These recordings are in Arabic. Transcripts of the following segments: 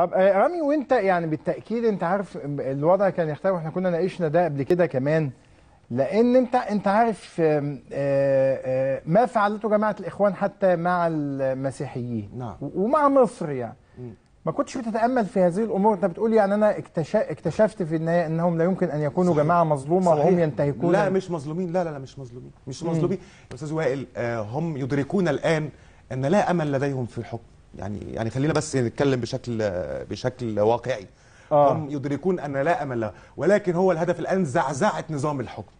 طب آه، رامي وانت يعني بالتاكيد انت عارف الوضع كان يختلف واحنا كنا ناقشنا ده قبل كده كمان لان انت انت عارف آه، آه، ما فعلته جماعه الاخوان حتى مع المسيحيين نعم. ومع مصر يعني ما كنتش بتتامل في هذه الامور انت بتقول يعني انا اكتشفت في النهايه انهم لا يمكن ان يكونوا صحيح. جماعه مظلومه صحيح. وهم ينتهكون لا مش مظلومين لا لا لا مش مظلومين مش مظلومين يا استاذ وائل هم يدركون الان ان لا امل لديهم في الحكم يعني يعني خلينا بس نتكلم بشكل بشكل واقعي آه. هم يدركون ان لا امل لها ولكن هو الهدف الان زعزعه نظام الحكم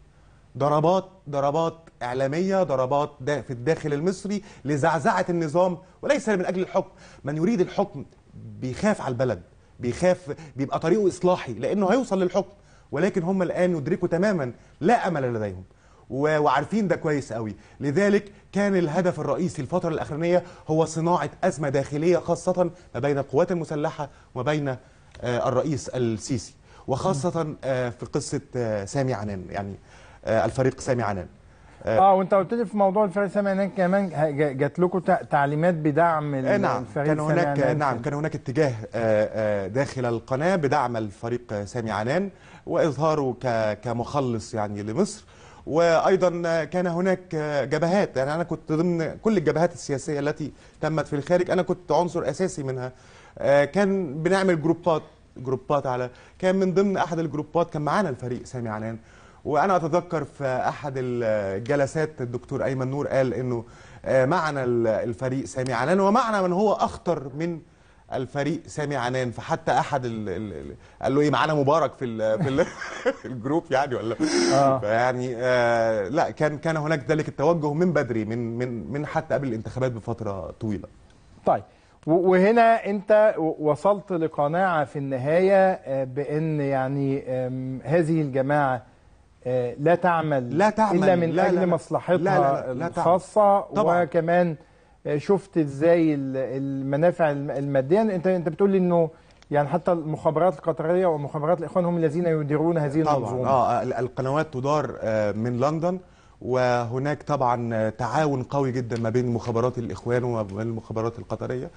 ضربات ضربات اعلاميه ضربات في الداخل المصري لزعزعه النظام وليس من اجل الحكم من يريد الحكم بيخاف على البلد بيخاف بيبقى طريقه اصلاحي لانه هيوصل للحكم ولكن هم الان يدركوا تماما لا امل لديهم وعارفين ده كويس قوي لذلك كان الهدف الرئيسي الفترة الأخرانية هو صناعة أزمة داخلية خاصة ما بين القوات المسلحة وما بين آه، الرئيس السيسي وخاصة آه، في قصة آه، سامي عنان يعني الفريق سامي عنان اه وانت قلت لي في موضوع الفريق سامي عنان كمان جات لكم تعليمات بدعم نعم الفريق كان هناك نعم كان هناك اتجاه داخل القناه بدعم الفريق سامي عنان واظهاره كمخلص يعني لمصر وايضا كان هناك جبهات يعني انا كنت ضمن كل الجبهات السياسيه التي تمت في الخارج انا كنت عنصر اساسي منها آه، كان بنعمل جروبات جروبات على كان من ضمن احد الجروبات كان معانا الفريق سامي علان وانا اتذكر في احد الجلسات الدكتور ايمن نور قال انه آه، معنا الفريق سامي علان ومعنا من هو اخطر من الفريق سامي عنان فحتى احد الـ الـ قال له ايه معانا مبارك في في, في الجروب يعني ولا يعني آه لا كان كان هناك ذلك التوجه من بدري من من من حتى قبل الانتخابات بفتره طويله طيب وهنا انت وصلت لقناعه في النهايه آه، بان يعني هذه الجماعه آه، لا تعمل لا تعمل الا من لا اجل لا مصلحتها لا لا لا الخاصه لا طبعا. وكمان آه، شفت ازاي المنافع الماديه انت انت بتقول لي انه يعني حتى المخابرات القطريه ومخابرات الاخوان هم الذين يديرون هذه طبعا المنظومه اه القنوات تدار آه، من لندن وهناك طبعا آه، تعاون قوي جدا ما بين مخابرات الاخوان وما بين المخابرات القطريه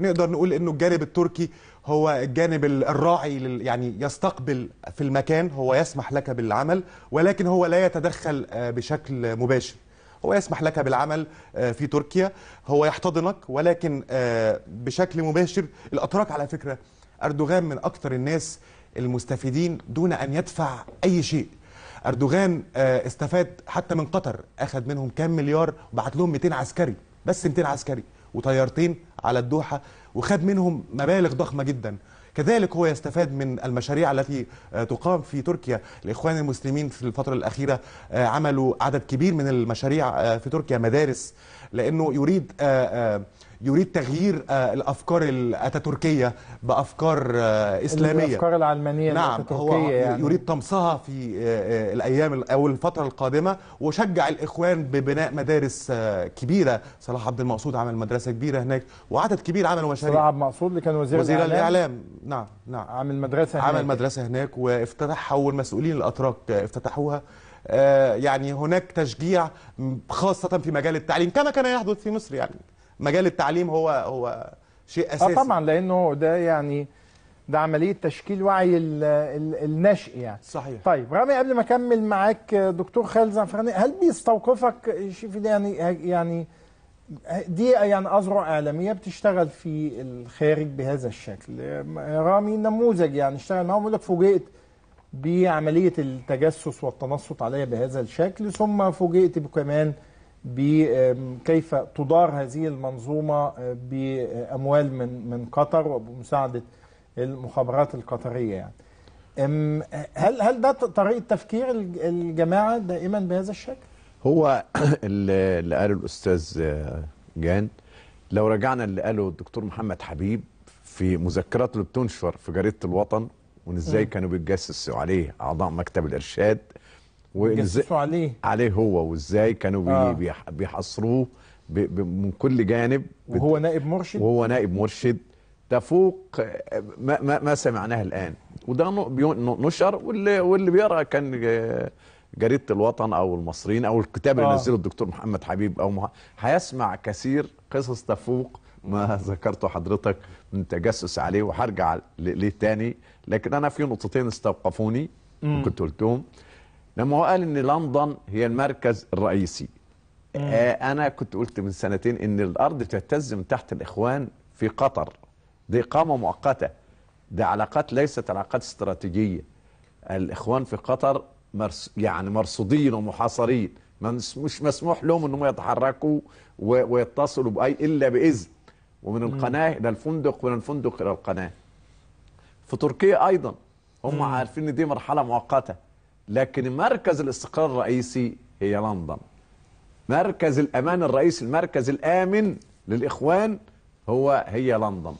نقدر نقول انه الجانب التركي هو الجانب الراعي يعني يستقبل في المكان هو يسمح لك بالعمل ولكن هو لا يتدخل بشكل مباشر هو يسمح لك بالعمل آه، في تركيا هو يحتضنك ولكن آه، بشكل مباشر الاتراك على فكره اردوغان من اكثر الناس المستفيدين دون ان يدفع اي شيء اردوغان آه، استفاد حتى من قطر اخذ منهم كام مليار وبعت لهم 200 عسكري بس 200 عسكري وطيارتين على الدوحه وخد منهم مبالغ ضخمه جدا كذلك هو يستفاد من المشاريع التي آه، تقام في تركيا الإخوان المسلمين في الفترة الأخيرة آه، عملوا عدد كبير من المشاريع آه، في تركيا مدارس لأنه يريد يريد تغيير آه، الافكار الاتاتوركيه بافكار آه، اسلاميه الافكار العلمانيه نعم هو يعني. يريد طمسها في آه، الايام او الفتره القادمه وشجع الاخوان ببناء مدارس كبيره صلاح عبد المقصود عمل مدرسه كبيره هناك وعدد كبير عمل مشاريع صلاح عبد المقصود اللي كان وزير, وزير الإعلام. الاعلام نعم نعم عمل مدرسه هناك عمل مدرسه هناك وافتتحها والمسؤولين الاتراك افتتحوها يعني هناك تشجيع خاصة في مجال التعليم كما كان يحدث في مصر يعني مجال التعليم هو هو شيء آه، اساسي اه طبعا لانه ده يعني ده عمليه تشكيل وعي ال ال الناشئ يعني صحيح طيب رامي قبل ما اكمل معاك دكتور خالد زعفراني هل بيستوقفك شوف يعني يعني دي يعني اذرع اعلاميه بتشتغل في الخارج بهذا الشكل رامي نموذج يعني اشتغل معاهم يقول لك فوجئت بعمليه التجسس والتنصت عليا بهذا الشكل ثم فوجئت كمان بكيف تدار هذه المنظومة آه، بأموال من من قطر وبمساعدة المخابرات القطرية يعني. هل هل ده طريقة تفكير الجماعة دائما بهذا الشكل؟ هو اللي قاله الأستاذ آه، جان لو رجعنا اللي قاله الدكتور محمد حبيب في مذكراته اللي بتنشر في جريدة الوطن وإزاي كانوا بيتجسسوا عليه أعضاء مكتب الإرشاد وجسسوا عليه عليه هو وازاي كانوا آه. بيحاصروه من كل جانب وهو بت... نائب مرشد وهو نائب مرشد تفوق آه، ما, ما, ما سمعناه الان وده نشر واللي, واللي بيقرا كان جريده الوطن او المصريين او الكتاب اللي آه. نزله الدكتور محمد حبيب او مح... هيسمع كثير قصص تفوق ما ذكرته حضرتك من تجسس عليه وهرجع ليه تاني لكن انا في نقطتين استوقفوني وكنت قلتهم لما هو قال ان لندن هي المركز الرئيسي آه انا كنت قلت من سنتين ان الارض تهتز من تحت الاخوان في قطر دي اقامه مؤقته دي علاقات ليست علاقات استراتيجيه الاخوان في قطر مرس يعني مرصودين ومحاصرين مش مسموح لهم انهم يتحركوا ويتصلوا باي الا باذن ومن القناه الى الفندق ومن الفندق الى القناه في تركيا ايضا هم عارفين ان دي مرحله مؤقته لكن مركز الاستقرار الرئيسي هي لندن مركز الأمان الرئيسي المركز الآمن للإخوان هو هي لندن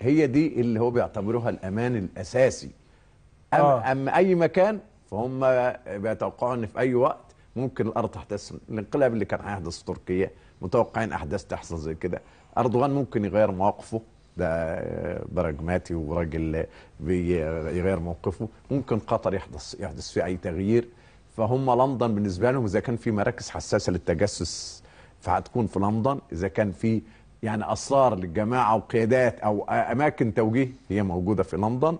هي دي اللي هو بيعتبروها الأمان الأساسي أم آه. أما أي مكان فهم بيتوقعوا أن في أي وقت ممكن الأرض تحدث الانقلاب اللي كان هيحدث في تركيا متوقعين أحداث تحصل زي كده أردوغان ممكن يغير مواقفه ده آه، براجماتي وراجل بيغير موقفه ممكن قطر يحدث يحدث فيه اي تغيير فهم لندن بالنسبه لهم اذا كان في مراكز حساسه للتجسس فهتكون في لندن اذا كان في يعني اسرار للجماعه وقيادات او اماكن توجيه هي موجوده في لندن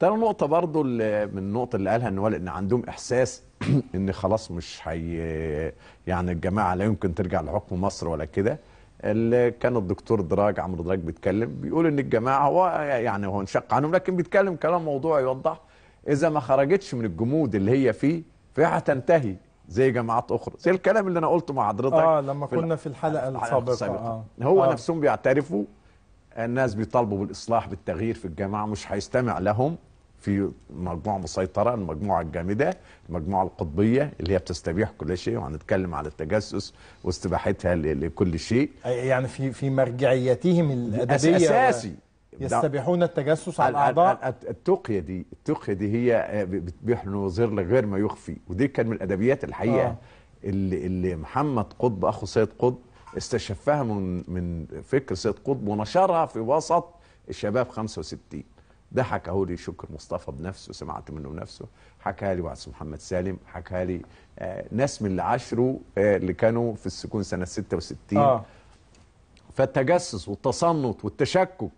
ترى نقطة برضو من النقطة اللي قالها ان ان عندهم احساس ان خلاص مش هي يعني الجماعة لا يمكن ترجع لحكم مصر ولا كده اللي كان الدكتور دراج عمرو دراج بيتكلم بيقول ان الجماعه هو يعني هو انشق عنهم لكن بيتكلم كلام موضوعي يوضح اذا ما خرجتش من الجمود اللي هي فيه فهي هتنتهي زي جماعات اخرى زي الكلام اللي انا قلته مع حضرتك اه لما في كنا في الحلقه السابقه, السابقة. آه. هو آه. نفسهم بيعترفوا الناس بيطالبوا بالاصلاح بالتغيير في الجماعه مش هيستمع لهم في مجموعه مسيطره المجموعه الجامده المجموعه القطبيه اللي هي بتستبيح كل شيء وهنتكلم عن التجسس واستباحتها لكل شيء يعني في في مرجعيتهم الادبيه اساسي يستبيحون التجسس على الاعضاء التقيه دي التقيه دي هي آه، بتبيح نظير لغير ما يخفي ودي كان من الادبيات الحقيقه آه. اللي اللي محمد قطب اخو سيد قطب استشفها من من فكر سيد قطب ونشرها في وسط الشباب 65 ده حكاه لي شكر مصطفى بنفسه سمعت منه بنفسه حكى لي وعس محمد سالم حكى لي آه ناس من اللي عاشروا آه اللي كانوا في السكون سنه 66 آه. فالتجسس والتصنت والتشكك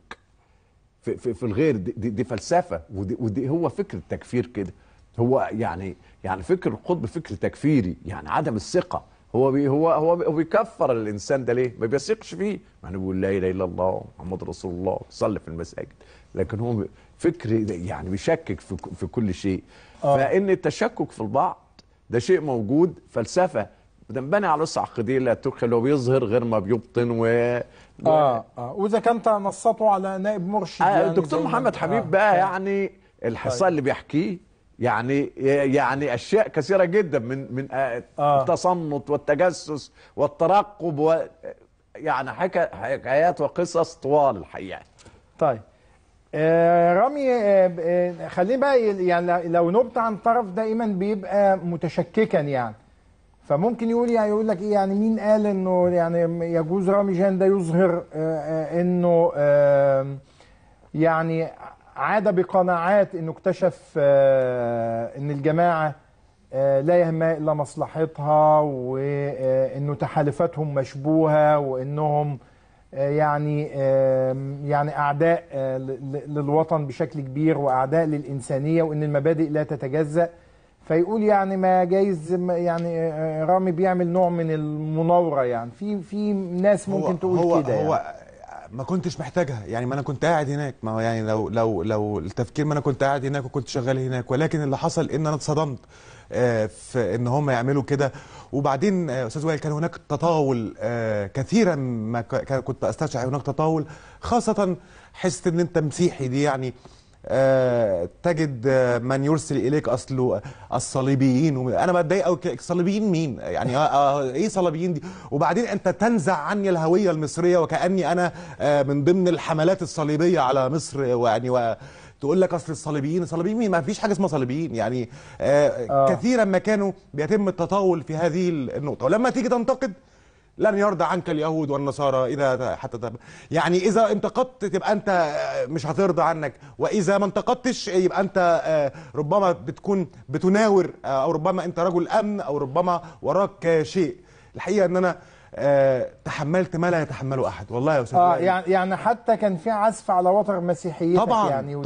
في, في, في الغير دي, دي, دي فلسفه ودي, ودي هو فكر التكفير كده هو يعني يعني فكر القطب فكر تكفيري يعني عدم الثقه هو بي هو هو بيكفر الانسان ده ليه؟ ما بيثقش فيه، ما انه بيقول لا اله الا الله محمد رسول الله صلي في المساجد، لكن هو فكر يعني بيشكك في في كل شيء. آه. فان التشكك في البعض ده شيء موجود فلسفه بتنبني على نص عقديه لا تدخل وبيظهر غير ما بيبطن و اه اه واذا كنت نصته على نائب مرشد آه يعني الدكتور محمد آه، حبيب آه. بقى آه. يعني الحصان آه. اللي بيحكيه يعني يعني اشياء كثيره جدا من من آه. التصنت والتجسس والترقب و يعني حكايات وقصص طوال الحقيقه طيب آه، رامي آه, آه، خلينا بقى يعني لو نبت عن طرف دائما بيبقى متشككا يعني فممكن يقول يعني يقول لك ايه يعني مين قال انه يعني يجوز رامي جان ده يظهر آه، انه يعني عاد بقناعات انه اكتشف آه، ان الجماعه آه، لا يهمها الا مصلحتها وانه آه، تحالفاتهم مشبوهه وانهم يعني يعني اعداء للوطن بشكل كبير واعداء للانسانيه وان المبادئ لا تتجزأ فيقول يعني ما جايز يعني رامي بيعمل نوع من المناوره يعني في في ناس ممكن هو تقول كده هو يعني. ما كنتش محتاجها يعني ما انا كنت قاعد هناك ما هو يعني لو لو لو التفكير ما انا كنت قاعد هناك وكنت شغال هناك ولكن اللي حصل ان انا اتصدمت آه، في ان هم يعملوا كده وبعدين آه، استاذ وائل كان هناك تطاول آه، كثيرا ما كنت استشعر هناك تطاول خاصه حس ان انت مسيحي دي يعني آه، تجد آه، من يرسل اليك اصله آه، الصليبيين انا بتضايق قوي الصليبيين مين يعني ايه صليبيين دي وبعدين انت تنزع عني الهويه المصريه وكاني انا من ضمن الحملات الصليبيه على مصر ويعني تقول لك اصل الصليبيين الصليبيين مين ما فيش حاجه اسمها صليبيين يعني كثيرا ما كانوا بيتم التطاول في هذه النقطه ولما تيجي تنتقد لن يرضى عنك اليهود والنصارى اذا حتى تب... يعني اذا انتقدت تبقى انت آه، مش هترضى عنك واذا ما انتقدتش آه، يبقى انت آه، ربما بتكون بتناور او ربما انت رجل امن او ربما وراك شيء الحقيقه ان انا تحملت ما لا يتحمله احد والله يا استاذ آه يعني يعني حتى كان في عزف على وتر مسيحيتك طبعا يعني